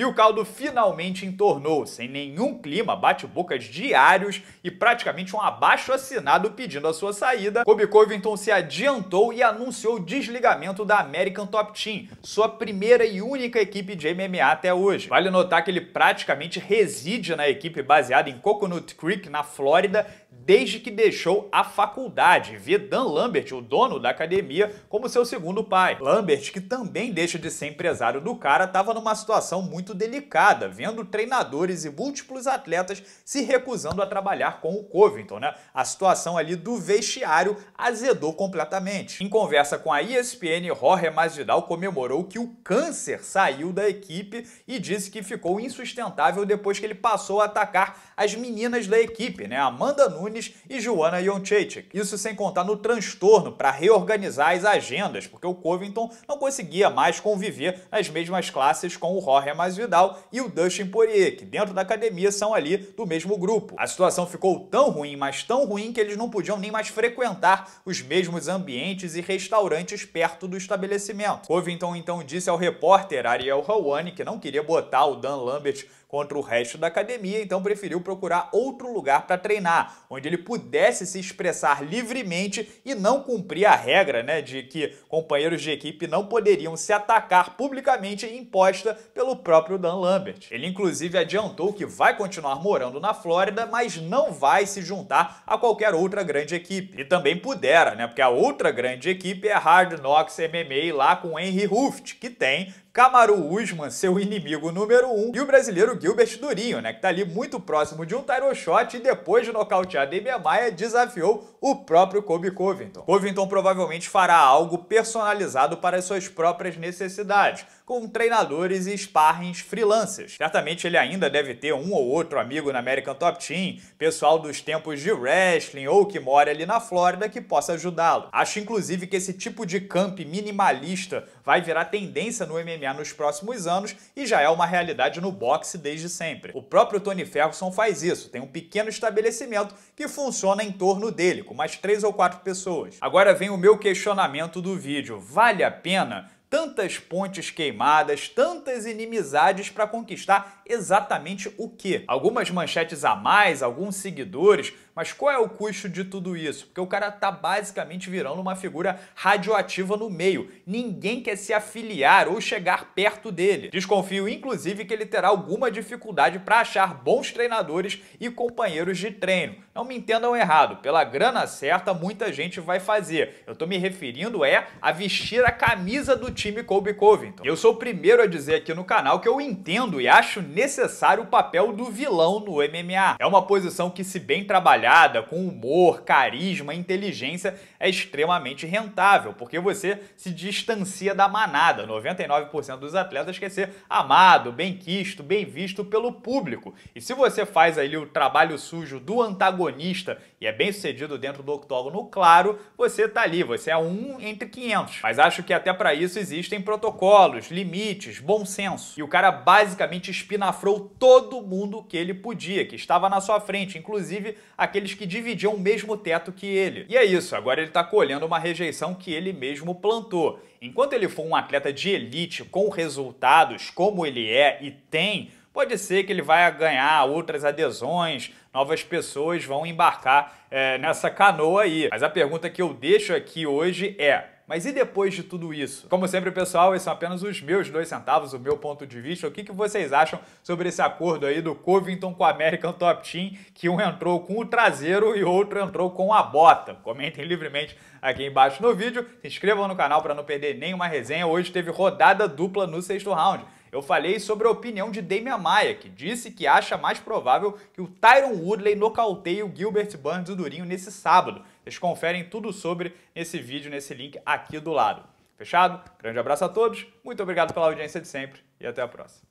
E o caldo finalmente entornou, sem nenhum clima, bate-bocas diários e praticamente um abaixo-assinado pedindo a sua saída. Kobe Covington se adiantou e anunciou o desligamento da American Top Team, sua primeira e única equipe de MMA até hoje. Vale notar que ele praticamente reside na equipe baseada em Coconut Creek, na Flórida, desde que deixou a faculdade, vê Dan Lambert, o dono da academia, como seu segundo pai. Lambert, que também deixa de ser empresário do cara, estava numa situação muito delicada, vendo treinadores e múltiplos atletas se recusando a trabalhar com o Covington, né? A situação ali do vestiário azedou completamente. Em conversa com a ESPN, Jorge Masvidal comemorou que o câncer saiu da equipe e disse que ficou insustentável depois que ele passou a atacar as meninas da equipe, né? Amanda Nunes Nunes e Joana Jonchechik. Isso sem contar no transtorno para reorganizar as agendas, porque o Covington não conseguia mais conviver nas mesmas classes com o Jorge Masvidal e o Dustin Poirier, que dentro da academia são ali do mesmo grupo. A situação ficou tão ruim, mas tão ruim que eles não podiam nem mais frequentar os mesmos ambientes e restaurantes perto do estabelecimento. Covington então disse ao repórter Ariel Hawani que não queria botar o Dan Lambert contra o resto da academia, então preferiu procurar outro lugar para treinar, onde ele pudesse se expressar livremente e não cumprir a regra né, de que companheiros de equipe não poderiam se atacar publicamente imposta pelo próprio Dan Lambert. Ele inclusive adiantou que vai continuar morando na Flórida, mas não vai se juntar a qualquer outra grande equipe. E também pudera, né? Porque a outra grande equipe é a Hard Knocks MMA lá com Henry Hooft, que tem Camaro Usman, seu inimigo número 1, um, e o brasileiro Gilbert Durinho, né, que tá ali muito próximo de um title shot e depois de nocautear Demian Maia, desafiou o próprio Kobe Covington. Covington provavelmente fará algo personalizado para as suas próprias necessidades, com treinadores e sparrings freelancers. Certamente ele ainda deve ter um ou outro amigo na American Top Team, pessoal dos tempos de wrestling ou que mora ali na Flórida que possa ajudá-lo. Acho inclusive que esse tipo de camp minimalista vai virar tendência no MMA ganhar nos próximos anos e já é uma realidade no boxe desde sempre. O próprio Tony Ferguson faz isso, tem um pequeno estabelecimento que funciona em torno dele, com mais três ou quatro pessoas. Agora vem o meu questionamento do vídeo: vale a pena? tantas pontes queimadas, tantas inimizades para conquistar exatamente o quê? Algumas manchetes a mais, alguns seguidores, mas qual é o custo de tudo isso? Porque o cara tá basicamente virando uma figura radioativa no meio. Ninguém quer se afiliar ou chegar perto dele. Desconfio, inclusive, que ele terá alguma dificuldade para achar bons treinadores e companheiros de treino. Não me entendam errado, pela grana certa muita gente vai fazer. Eu tô me referindo é a vestir a camisa do time Kobe Covington. Eu sou o primeiro a dizer aqui no canal que eu entendo e acho necessário o papel do vilão no MMA. É uma posição que, se bem trabalhada, piada, com humor, carisma, inteligência, é extremamente rentável, porque você se distancia da manada. 99% dos atletas quer ser amado, bem quisto, bem visto pelo público. E se você faz ali o trabalho sujo do antagonista e é bem sucedido dentro do octógono, claro, você tá ali, você é um entre 500. Mas acho que até para isso existem protocolos, limites, bom senso. E o cara basicamente espinafrou todo mundo que ele podia, que estava na sua frente, inclusive a aqueles que dividiam o mesmo teto que ele. E é isso, agora ele está colhendo uma rejeição que ele mesmo plantou. Enquanto ele for um atleta de elite com resultados como ele é e tem, pode ser que ele vai ganhar outras adesões, novas pessoas vão embarcar é, nessa canoa aí. Mas a pergunta que eu deixo aqui hoje é: mas e depois de tudo isso? Como sempre, pessoal, esses são apenas os meus dois centavos, o meu ponto de vista. O que, que vocês acham sobre esse acordo aí do Covington com a American Top Team, que um entrou com o traseiro e outro entrou com a bota? Comentem livremente aqui embaixo no vídeo. Se inscrevam no canal para não perder nenhuma resenha. Hoje teve rodada dupla no sexto round. Eu falei sobre a opinião de Damian Maia, que disse que acha mais provável que o Tyron Woodley nocauteie o Gilbert Burns do Durinho nesse sábado. Vocês conferem tudo sobre esse vídeo, nesse link aqui do lado. Fechado? Grande abraço a todos, muito obrigado pela audiência de sempre e até a próxima.